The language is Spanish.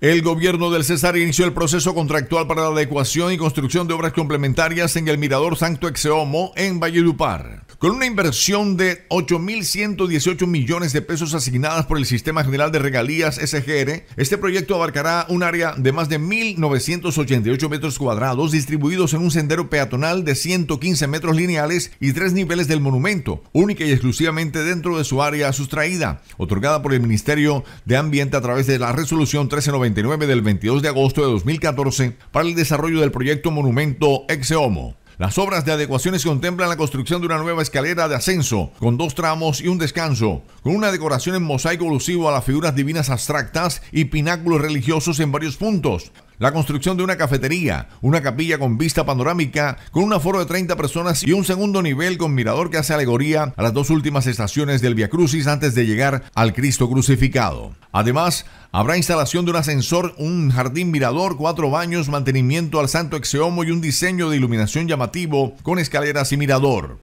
El gobierno del César inició el proceso contractual para la adecuación y construcción de obras complementarias en el Mirador Santo Exeomo en Valledupar. Con una inversión de 8.118 millones de pesos asignadas por el Sistema General de Regalías SGR, este proyecto abarcará un área de más de 1.988 metros cuadrados distribuidos en un sendero peatonal de 115 metros lineales y tres niveles del monumento, única y exclusivamente dentro de su área sustraída, otorgada por el Ministerio de Ambiente a través de la Resolución 1399 del 22 de agosto de 2014 para el desarrollo del proyecto Monumento Exeomo. Las obras de adecuaciones contemplan la construcción de una nueva escalera de ascenso, con dos tramos y un descanso, con una decoración en mosaico alusivo a las figuras divinas abstractas y pináculos religiosos en varios puntos la construcción de una cafetería, una capilla con vista panorámica, con un aforo de 30 personas y un segundo nivel con mirador que hace alegoría a las dos últimas estaciones del Via Crucis antes de llegar al Cristo crucificado. Además, Habrá instalación de un ascensor, un jardín mirador, cuatro baños, mantenimiento al Santo Exeomo y un diseño de iluminación llamativo con escaleras y mirador.